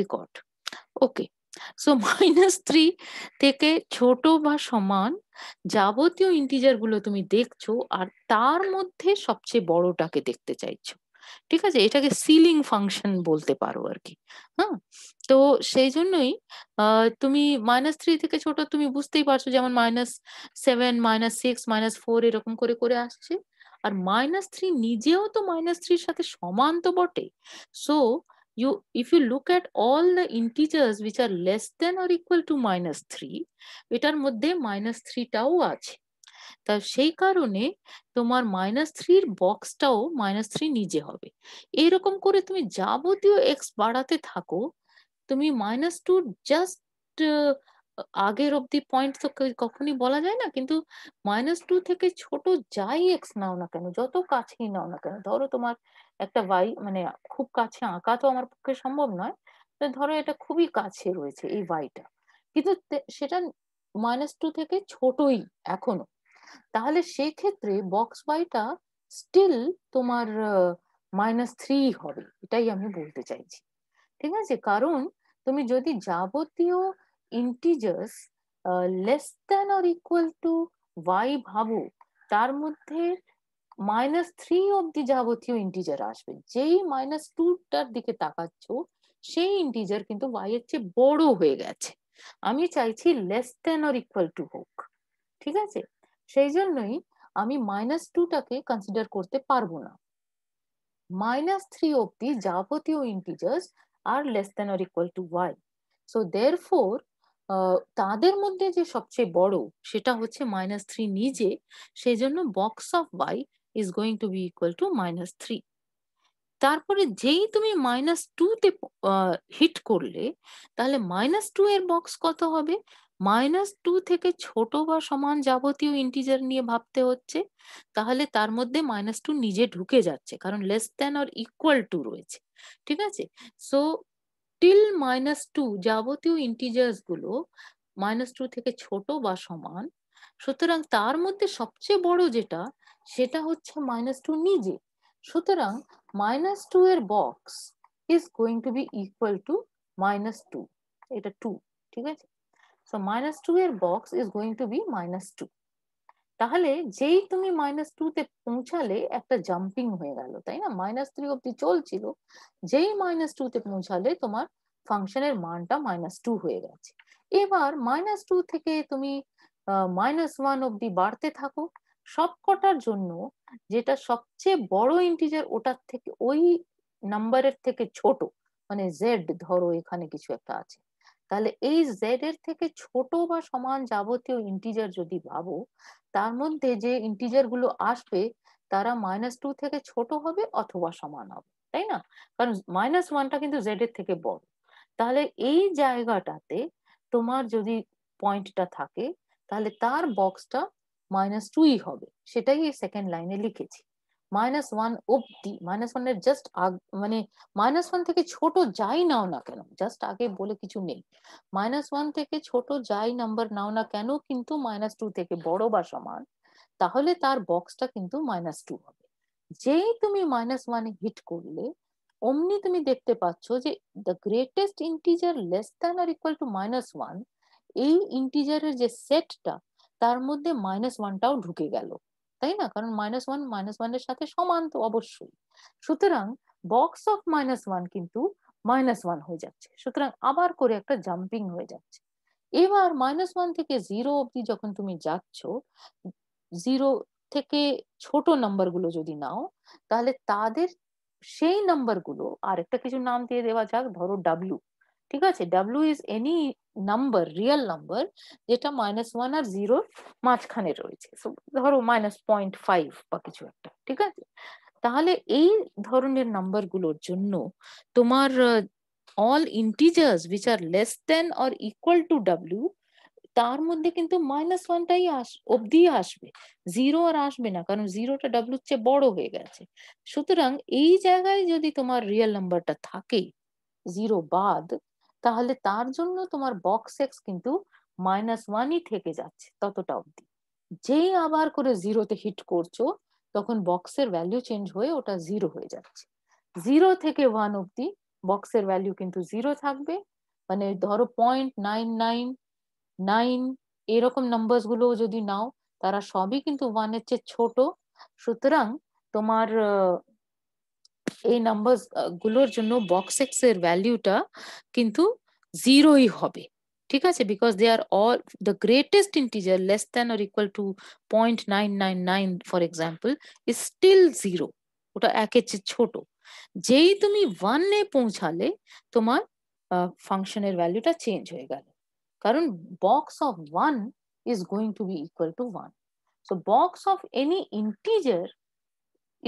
Record okay so minus three থেকে ছোট বা সমান যাবতীয় ইন্টিজার গুলো তুমি দেখছো আর তার মধ্যে সবচেয়ে বড়টাকে দেখতে চাইছো ঠিক আছে এটাকে সিলিং ফাংশন বলতে পারো আর কি হ্যাঁ তো সেই জন্যই তুমি মাইনাস থ্রি থেকে ছোট তুমি বুঝতেই পারছো যেমন minus seven minus six minus four এরকম করে করে আসছে আর মাইনাস থ্রি নিজেও তো মাইনাস থ্রির সাথে সমান তো বটে so you if you look at all the integers which are less than or equal to minus three এটার মধ্যে মাইনাস থ্রিটাও আছে তা সেই কারণে তোমার মাইনাস থ্রির বক্সটাও মাইনাস থ্রি নিজে হবে এরকম করে তুমি যাবতীয় এক্স বাড়াতে থাকো তুমি মাইনাস টু জাস্ট আগের অব্দি পয়েন্ট তো কখনই বলা যায় না কিন্তু মাইনাস টু থেকে ছোট যাই এক্স নাও না কেন যত কাছেই নাও না কেন ধরো তোমার একটা ভাই মানে খুব কাছে আঁকা তো আমার পক্ষে সম্ভব নয় তো ধরো এটা খুবই কাছে রয়েছে এই ভাইটা কিন্তু সেটা মাইনাস টু থেকে ছোটই এখনো তাহলে সেক্ষেত্রে বক্স বাইটা স্টিল তোমার মাইনাস থ্রি হবে এটাই আমি বলতে চাইছি ঠিক আছে কারণ তুমি যদি যাবতীয় integers less than or equal to y ভাবো তার মধ্যে মাইনাস থ্রি অব্দি যাবতীয় ইন্টিজার আসবে যেই মাইনাস টুটার দিকে তাকাচ্ছ সেই ইন্টিজার কিন্তু ওয়াই এর চেয়ে বড় হয়ে গেছে আমি চাইছি less than or equal to হোক ঠিক আছে সেই জন্যই আমি মাইনাস টুটাকে কনসিডার করতে পারবো না মাইনাস থ্রি অব্দি যাবতীয় integers are less than or equal to y so therefore তাদের মধ্যে যে সবচেয়ে বড় সেটা হচ্ছে মাইনাস থ্রি নিজে সেজন্য box of y is going to be equal to minus three তারপরে যেই তুমি মাইনাস তে হিট করলে তাহলে মাইনাস টু এর বক্স কত হবে মাইনাস টু থেকে ছোট বা সমান যাবতীয় ইন্টিজার নিয়ে ভাবতে হচ্ছে তাহলে তার মধ্যে মাইনাস টু নিজে ঢুকে যাচ্ছে কারণ less than or equal to রয়েছে ঠিক আছে সো টিল মাইনাস টু যাবতীয় ইন্টিজার্স গুলো মাইনাস টু থেকে ছোট বা সমান সুতরাং তার মধ্যে সবচেয়ে বড় যেটা সেটা হচ্ছে মাইনাস টু নিজে সুতরাং মাইনাস টু এর box is going to be equal to minus two এটা টু ঠিক আছে সো মাইনাস টু এর box is going to be minus two তাহলে যেই তুমি মাইনাস টু তে পৌঁছালে একটা জাম্পিং হয়ে গেল তাই না মাইনাস থ্রি অব্দি চলছিল যেই মাইনাস টু তে পৌঁছালে তোমার ফাংশনের মানটা মাইনাস টু হয়ে গেছে এবার মাইনাস টু থেকে তুমি মাইনাস ওয়ান অব্দি বাড়তে থাকো সবকটার জন্য যেটা সবচেয়ে বড় ইন্টিজার ওটার থেকে ওই নাম্বারের থেকে ছোট মানে জেড ধরো এখানে কিছু একটা আছে তাহলে এই জেড এর থেকে ছোট বা সমান যাবতীয় ইন্টিজার যদি ভাবো তার মধ্যে যে ইন্টিজার গুলো আসবে তারা মাইনাস টু থেকে ছোট হবে অথবা সমান হবে তাই না কারণ মাইনাস ওয়ানটা কিন্তু জেড এর থেকে বড় তাহলে এই জায়গাটাতে তোমার যদি পয়েন্টটা থাকে তাহলে তার বক্সটা মাইনাস টুই হবে সেটাই এই সেকেন্ড লাইনে লিখেছি মাইনাস ওয়ান অব্দি মাইনাস ওয়ান এর জাস্ট মানে মাইনাস ওয়ান থেকে ছোট যাই নাও না কেন জাস্ট আগে বলে কিছু নেই মাইনাস ওয়ান থেকে ছোট যাই নাম্বার নাও না কেন কিন্তু মাইনাস টু থেকে বড় বা সমান তাহলে তার বক্সটা কিন্তু মাইনাস টু হবে যেই তুমি মাইনাস ওয়ানে হিট করলে অমনি তুমি দেখতে পাচ্ছ যে the greatest integer less than আর ইকুয়াল টু মাইনাস ওয়ান এই ইন্টিজারের যে সেটটা তার মধ্যে মাইনাস ওয়ানটাও ঢুকে গেল তাই না কারণ মাইনাস ওয়ান মাইনাস ওয়ানের সাথে সমান তো অবশ্যই সুতরাং বক্স অফ মাইনাস ওয়ান কিন্তু মাইনাস ওয়ান হয়ে যাচ্ছে সুতরাং আবার করে একটা জাম্পিং হয়ে যাচ্ছে এবার মাইনাস ওয়ান থেকে জিরো অবধি যখন তুমি যাচ্ছ জিরো থেকে ছোট নাম্বারগুলো যদি নাও তাহলে তাদের সেই নাম্বারগুলো আর একটা কিছু নাম দিয়ে দেওয়া যাক ধরো ডাব্লু ঠিক আছে ডাব্লু is any number real number যেটা মাইনাস ওয়ান আর জিরোর মাঝখানে রয়েছে ধরো মাইনাস পয়েন্ট ফাইভ বা কিছু একটা ঠিক আছে তাহলে এই ধরনের নাম্বার গুলোর জন্য তোমার all integers which are less than or equal to ডাব্লিউ তার মধ্যে কিন্তু মাইনাস ওয়ানটাই আস অবধি আসবে জিরো আর আসবে না কারণ জিরোটা ডাব্লিউর চেয়ে বড় হয়ে গেছে সুতরাং এই জায়গায় যদি তোমার রিয়েল নাম্বারটা থাকে জিরো বাদ তাহলে তার জন্য তোমার বক্স এক্স কিন্তু মাইনাস ওয়ানই থেকে যাচ্ছে ততটা অব্দি যেই আবার করে জিরোতে হিট করছো তখন বক্সের ভ্যালু চেঞ্জ হয়ে ওটা জিরো হয়ে যাচ্ছে জিরো থেকে ওয়ান অবধি বক্সের ভ্যালু কিন্তু জিরো থাকবে মানে ধরো পয়েন্ট নাইন নাইন নাইন এরকম নাম্বার গুলো যদি নাও তারা সবই কিন্তু ওয়ানের চেয়ে ছোট সুতরাং তোমার এই নাম্বার গুলোর জন্য বক্স এক্স এর ভ্যালিউটা কিন্তু জিরোই হবে ঠিক আছে because they are all the greatest integer less than or equal to point nine nine nine for example is still zero ওটা একের চেয়ে ছোট যেই তুমি ওয়ানে পৌঁছালে তোমার ফাংশনের ভ্যালুটা চেঞ্জ হয়ে গেল কারণ box of one is going to be equal to one so box of any integer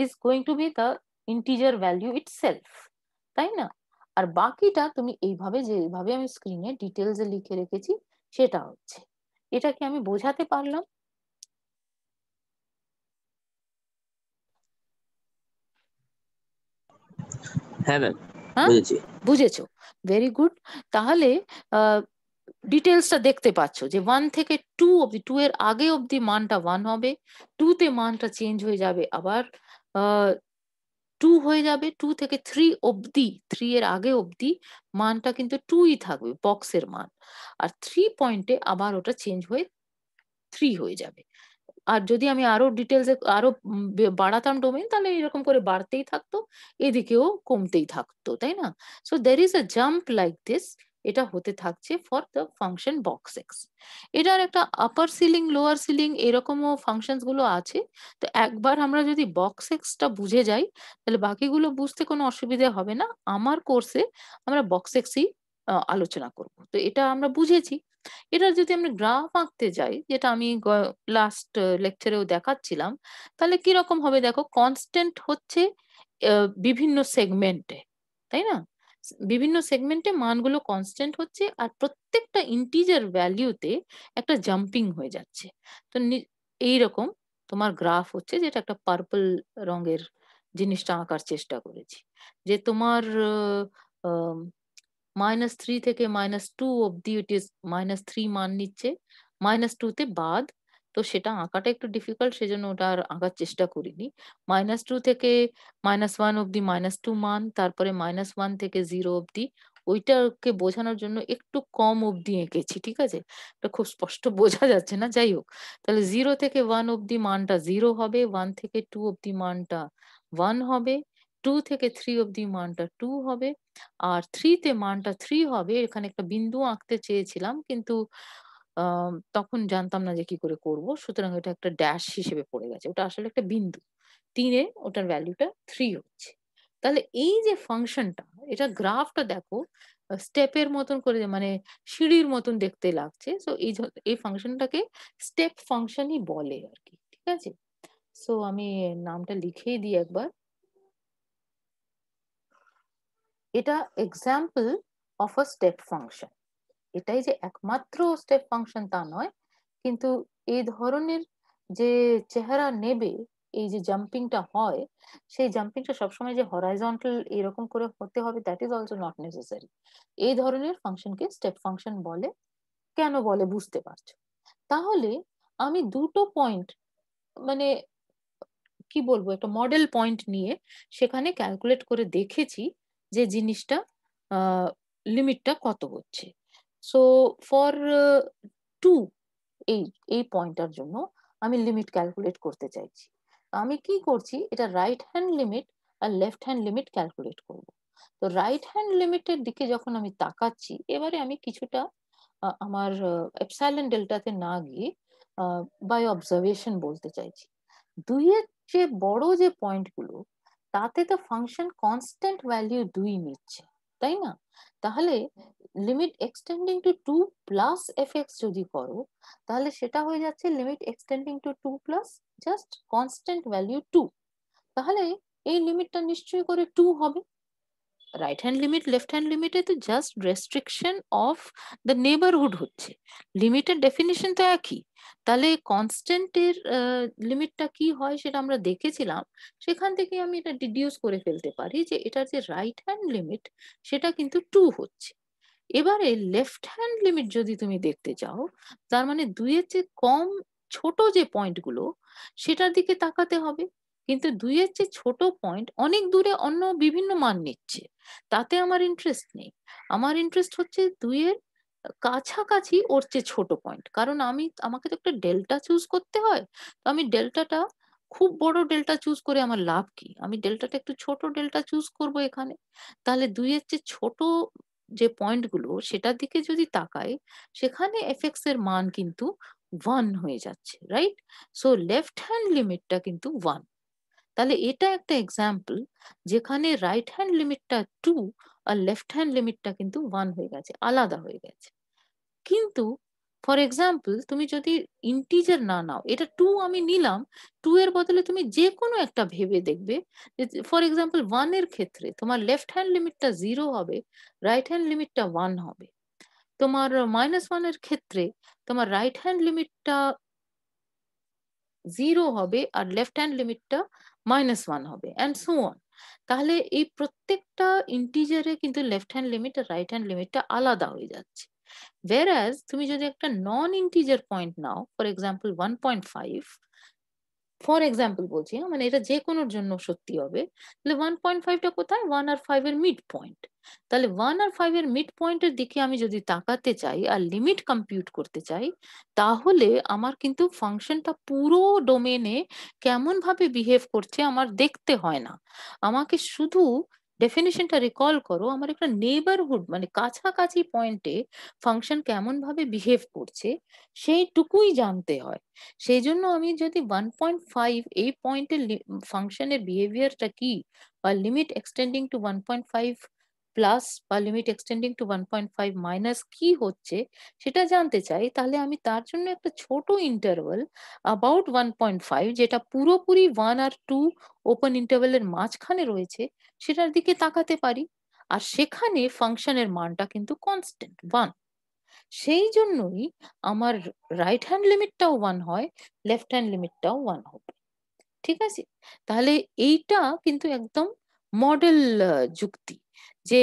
is going to be the integer value itself তাই না আর বাকিটা তুমি এইভাবে যেভাবে আমি স্ক্রিনে ডিটেলস লিখে রেখেছি সেটা হচ্ছে এটা কি আমি বোঝাতে পারলাম হ্যাঁ ম্যাম বুঝেছি বুঝেছো ভেরি গুড তাহলে ডিটেলসটা দেখতে পাচ্ছ যে ওয়ান থেকে টু অব্দি টু এর আগে অব্দি মানটা ওয়ান হবে টু তে মানটা চেঞ্জ হয়ে যাবে আবার টু হয়ে যাবে টু থেকে থ্রি অবধি থ্রি এর আগে অবধি মানটা কিন্তু টুই থাকবে বক্সের মান আর থ্রি পয়েন্টে আবার ওটা চেঞ্জ হয়ে থ্রি হয়ে যাবে আর যদি আমি আরো ডিটেলসে আরো বাড়াতাম ডোমেন তাহলে এরকম করে বাড়তেই থাকতো এদিকেও কমতেই থাকতো তাই না so there is a jump like this এটা হতে থাকছে for the function box x এটার একটা আপার সিলিং লোয়ার সিলিং এরকমও ফাংশনস গুলো আছে তো একবার আমরা যদি বক্স এক্সটা বুঝে যাই তাহলে বাকিগুলো বুঝতে কোনো অসুবিধা হবে না আমার কোর্সে আমরা বক্স এক্সই আলোচনা করব তো এটা আমরা বুঝেছি এটার যদি আমরা গ্রাফ আঁকতে যাই যেটা আমি লাস্ট লেকচারেও দেখাচ্ছিলাম তাহলে কিরকম হবে দেখো কনস্ট্যান্ট হচ্ছে বিভিন্ন সেগমেন্টে তাই না বিভিন্ন সেগমেন্টে মানগুলো কনস্ট্যান্ট হচ্ছে আর প্রত্যেকটা ইন্টিজার ভ্যালিউতে একটা জাম্পিং হয়ে যাচ্ছে তো এই রকম তোমার গ্রাফ হচ্ছে যেটা একটা পার্পল রঙের জিনিসটা আঁকার চেষ্টা করেছি যে তোমার মাইনাস থ্রি থেকে মাইনাস টু অব্দি ইট ইস মাইনাস থ্রি মান নিচ্ছে মাইনাস টুতে বাদ তো সেটা আঁকাটা একটু ডিফিকাল্ট সেজন্য ওটা আর আঁকার চেষ্টা করিনি মাইনাস টু থেকে মাইনাস ওয়ান অব্দি মাইনাস টু মান তারপরে মাইনাস ওয়ান থেকে জিরো অব্দি ওইটাকে বোঝানোর জন্য একটু কম অবধি এঁকেছি ঠিক আছে এটা খুব স্পষ্ট বোঝা যাচ্ছে না যাই হোক তাহলে জিরো থেকে ওয়ান অবধি মানটা জিরো হবে ওয়ান থেকে টু অবধি মানটা ওয়ান হবে টু থেকে থ্রি অবধি মানটা টু হবে আর থ্রিতে মানটা থ্রি হবে এখানে একটা বিন্দু আঁকতে চেয়েছিলাম কিন্তু তখন জানতাম না যে কি করে করব সুতরাং এটা একটা ড্যাশ হিসেবে পড়ে গেছে ওটা আসলে একটা বিন্দু তিনে ওটার ভ্যালুটা থ্রি হচ্ছে তাহলে এই যে ফাংশনটা এটা গ্রাফটা দেখো স্টেপের মতন করে মানে সিঁড়ির মতন দেখতে লাগছে সো এই এই ফাংশনটাকে স্টেপ ফাংশনই বলে আর কি ঠিক আছে সো আমি নামটা লিখেই দিই একবার এটা example of a step function এটাই যে একমাত্র স্টেপ ফাংশন তা নয় কিন্তু এই ধরনের যে চেহারা নেবে এই যে জাম্পিংটা হয় সেই জাম্পিংটা সবসময় যে হরাইজন্টাল এরকম করে হতে হবে that is also not necessary এই ধরনের ফাংশনকে স্টেপ ফাংশন বলে কেন বলে বুঝতে পারছো তাহলে আমি দুটো পয়েন্ট মানে কি বলবো একটা মডেল পয়েন্ট নিয়ে সেখানে ক্যালকুলেট করে দেখেছি যে জিনিসটা লিমিটটা কত হচ্ছে সো ফর টু এই এই পয়েন্টটার জন্য আমি লিমিট ক্যালকুলেট করতে চাইছি আমি কি করছি এটা রাইট হ্যান্ড লিমিট আর লেফট হ্যান্ড লিমিট ক্যালকুলেট করব তো রাইট হ্যান্ড লিমিটের দিকে যখন আমি তাকাচ্ছি এবারে আমি কিছুটা আমার এপসাইলেন ডেল্টাতে না গিয়ে বাই অবজারভেশন বলতে চাইছি দুইয়ের যে বড় যে পয়েন্টগুলো তাতে তো ফাংশন কনস্ট্যান্ট ভ্যালিউ দুই নিচ্ছে তাই না তাহলে limit extending to two plus f x যদি করো তাহলে সেটা হয়ে যাচ্ছে limit extending to two plus just constant value two তাহলে এই লিমিটটা নিশ্চয়ই করে টু হবে right hand limit left hand লিমিটে তো just restriction of the neighbourhood হচ্ছে লিমিটের ডেফিনিশন তো একই তাহলে কনস্ট্যান্টের লিমিটটা কি হয় সেটা আমরা দেখেছিলাম সেখান থেকে আমি এটা ডিডিউস করে ফেলতে পারি যে এটার যে রাইট হ্যান্ড লিমিট সেটা কিন্তু টু হচ্ছে এবারে লেফট হ্যান্ড লিমিট যদি তুমি দেখতে চাও তার মানে দুইয়ের চেয়ে কম ছোট যে পয়েন্টগুলো সেটার দিকে তাকাতে হবে কিন্তু দুইয়ের চেয়ে ছোট পয়েন্ট অনেক দূরে অন্য বিভিন্ন মান নিচ্ছে তাতে আমার ইন্টারেস্ট নেই আমার ইন্টারেস্ট হচ্ছে দুইয়ের কাছাকাছি ওর চেয়ে ছোট পয়েন্ট কারণ আমি আমাকে তো একটা ডেল্টা চুজ করতে হয় তো আমি ডেল্টাটা খুব বড় ডেল্টা চুজ করে আমার লাভ কি আমি ডেল্টাটা একটু ছোট ডেল্টা চুজ করব এখানে তাহলে দুইয়ের চেয়ে ছোট যে পয়েন্টগুলো সেটার দিকে যদি তাকাই সেখানে এফেক্স এর মান কিন্তু ওয়ান হয়ে যাচ্ছে রাইট সো লেফট হ্যান্ড লিমিটটা কিন্তু ওয়ান তাহলে এটা একটা এক্সাম্পল যেখানে রাইট হ্যান্ড লিমিটটা টু আর লেফট হ্যান্ড লিমিটটা কিন্তু ওয়ান হয়ে গেছে আলাদা হয়ে গেছে কিন্তু ফর এক্সাম্পল তুমি যদি ইন্টিজার না নাও এটা টু আমি নিলাম টু এর বদলে তুমি যে কোনো একটা ভেবে দেখবে ফর এক্সাম্পল ওয়ান এর ক্ষেত্রে তোমার লেফট হ্যান্ড লিমিটটা জিরো হবে রাইট হ্যান্ড লিমিটটা ওয়ান হবে তোমার মাইনাস ওয়ান এর ক্ষেত্রে তোমার রাইট হ্যান্ড লিমিটটা জিরো হবে আর লেফট হ্যান্ড লিমিটটা মাইনাস ওয়ান হবে অ্যান্ড সো অন তাহলে এই প্রত্যেকটা ইন্টিজারে কিন্তু লেফট হ্যান্ড লিমিট আর রাইট হ্যান্ড লিমিটটা আলাদা হয়ে যাচ্ছে ওয়েরাজ তুমি যদি একটা নন ইন্টিজার পয়েন্ট নাও for example one point five for example বলছি হ্যাঁ, মানে এটা যে কোনোর জন্য সত্যি হবে তাহলে ওয়ান পয়েন্ট ফাইভটা কোথায় ওয়ান আর ফাইভ এর মিড পয়েন্ট তাহলে ওয়ান আর ফাইভ এর মিড পয়েন্টের দিকে আমি যদি তাকাতে চাই আর লিমিট কম্পিউট করতে চাই তাহলে আমার কিন্তু ফাংশনটা পুরো ডোমেনে কেমন ভাবে বিহেভ করছে আমার দেখতে হয় না আমাকে শুধু ডেফিনেশনটা রিকল করো আমার একটা নেবারহুড মানে কাছাকাছি পয়েন্টে ফাংশন কেমন ভাবে বিহেভ করছে সেইটুকুই জানতে হয় সেই জন্য আমি যদি ওয়ান পয়েন্ট ফাইভ এই পয়েন্টের ফাংশনের বিহেভিয়ারটা কি বা limit extending to one point five plus বা limit extending to one point five minus কি হচ্ছে সেটা জানতে চাই তাহলে আমি তার জন্য একটা ছোট interval about one point five যেটা পুরোপুরি ওয়ান আর টু ওপেন ইন্টারভেলের মাঝখানে রয়েছে সেটার দিকে তাকাতে পারি আর সেখানে ফাংশনের মানটা কিন্তু কনস্ট্যান্ট ওয়ান সেই জন্যই আমার রাইট হ্যান্ড লিমিটটাও ওয়ান হয় লেফট হ্যান্ড লিমিটটাও ওয়ান হবে ঠিক আছে তাহলে এইটা কিন্তু একদম মডেল যুক্তি যে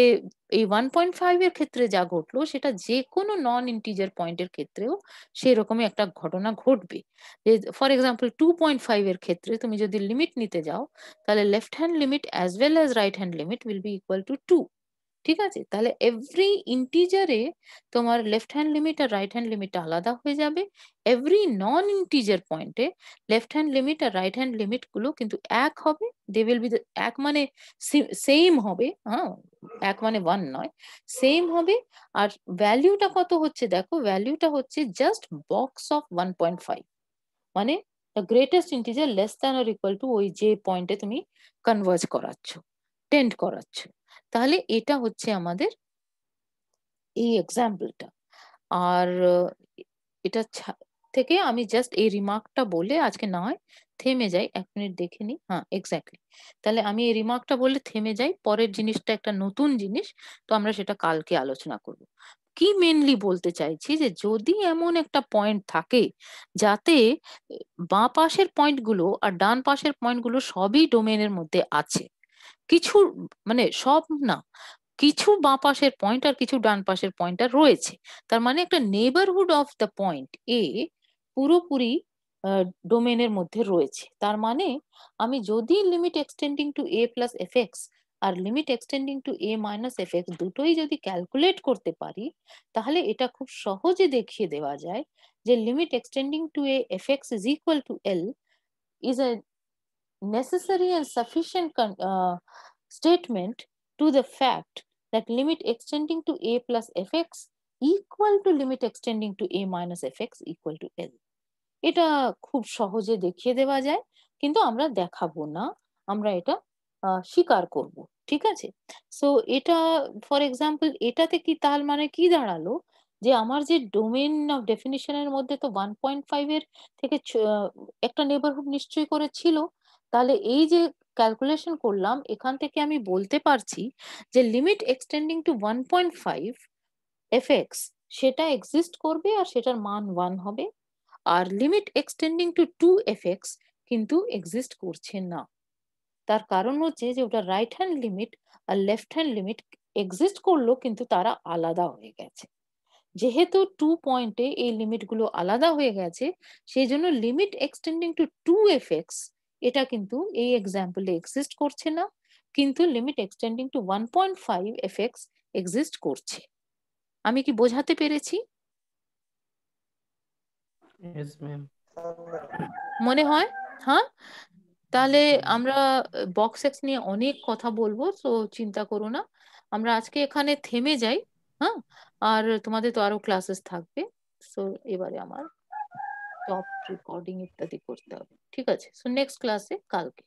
এই ওয়ান পয়েন্ট ফাইভ এর ক্ষেত্রে যা ঘটলো সেটা যে কোনো নন ইন্টিজার পয়েন্টের ক্ষেত্রেও সেই রকমই একটা ঘটনা ঘটবে যে for example two point five এর ক্ষেত্রে তুমি যদি লিমিট নিতে যাও তাহলে left hand limit as well as right hand limit will be equal to two ঠিক আছে তাহলে এভরি ইন্টিজারে তোমার লেফট হ্যান্ড লিমিট আর রাইট হ্যান্ড লিমিট আলাদা হয়ে যাবে এভরি নন ইন্টিজার পয়েন্টে লেফট হ্যান্ড লিমিট আর রাইট হ্যান্ড লিমিট গুলো কিন্তু এক হবে দে উইল বি এক মানে সেম হবে হ্যাঁ এক মানে ওয়ান নয় সেম হবে আর ভ্যালিউটা কত হচ্ছে দেখো ভ্যালিউটা হচ্ছে just box of one point five মানে the greatest integer less than আর ইকুয়াল টু ওই যে পয়েন্টে তুমি কনভার্জ করাচ্ছ টেন্ট করাচ্ছ তাহলে এটা হচ্ছে আমাদের এই এক্সাম্পলটা আর এটা থেকে আমি জাস্ট এই রিমার্কটা বলে আজকে না হয় থেমে যাই এক মিনিট দেখে নিই হ্যাঁ এক্স্যাক্টলি তাহলে আমি এই রিমার্কটা বলে থেমে যাই পরের জিনিসটা একটা নতুন জিনিস তো আমরা সেটা কালকে আলোচনা করব কি মেনলি বলতে চাইছি যে যদি এমন একটা পয়েন্ট থাকে যাতে বাঁ পাশের পয়েন্টগুলো আর ডান পাশের পয়েন্টগুলো সবই ডোমেনের মধ্যে আছে কিছু মানে সব না কিছু বাঁ পাশের পয়েন্ট আর কিছু ডান পাশের পয়েন্টার রয়েছে তার মানে একটা neighbourhood of the point a পুরোপুরি ডোমেনের মধ্যে রয়েছে তার মানে আমি যদি limit extending to a plus f x আর limit extending to a minus f x দুটোই যদি ক্যালকুলেট করতে পারি তাহলে এটা খুব সহজে দেখিয়ে দেওয়া যায় যে limit extending to a f x is equal to l is necessary and sufficient uh, statement to the fact that limit extending to a plus fx equal to limit extending to a minus fx equal to l. এটা খুব সহজে দেখিয়ে দেওয়া যায় কিন্তু আমরা দেখাবো না আমরা এটা স্বীকার করব ঠিক আছে সো এটা ফর এক্সাম্পল এটাতে কি তার মানে কি দাঁড়ালো যে আমার যে ডোমেন অফ ডেফিনিশনের মধ্যে তো ওয়ান পয়েন্ট ফাইভ এর থেকে একটা নেবারহুড নিশ্চয়ই করে ছিল তাহলে এই যে ক্যালকুলেশন করলাম এখান থেকে আমি বলতে পারছি যে limit extending to one point five f x সেটা এক্সিস্ট করবে আর সেটার মান ওয়ান হবে আর limit extending to two f x কিন্তু এক্সিস্ট করছে না তার কারণ হচ্ছে যে ওটা রাইট হ্যান্ড লিমিট আর লেফট হ্যান্ড লিমিট এক্সিস্ট করলো কিন্তু তারা আলাদা হয়ে গেছে যেহেতু টু পয়েন্টে এই লিমিটগুলো আলাদা হয়ে গেছে সেই জন্য limit extending to two f x এটা কিন্তু এই এক্সাম্পলে এক্সিস্ট করছে না কিন্তু limit extending to one point five f x exist করছে আমি কি বোঝাতে পেরেছি মনে হয় হ্যাঁ তাহলে আমরা বক্স এক্স নিয়ে অনেক কথা বলবো তো চিন্তা করো না আমরা আজকে এখানে থেমে যাই হ্যাঁ আর তোমাদের তো আরো ক্লাসেস থাকবে সো এবারে আমার স্টপ রেকর্ডিং ইত্যাদি করতে হবে ঠিক আছে সো নেক্সট ক্লাসে কালকে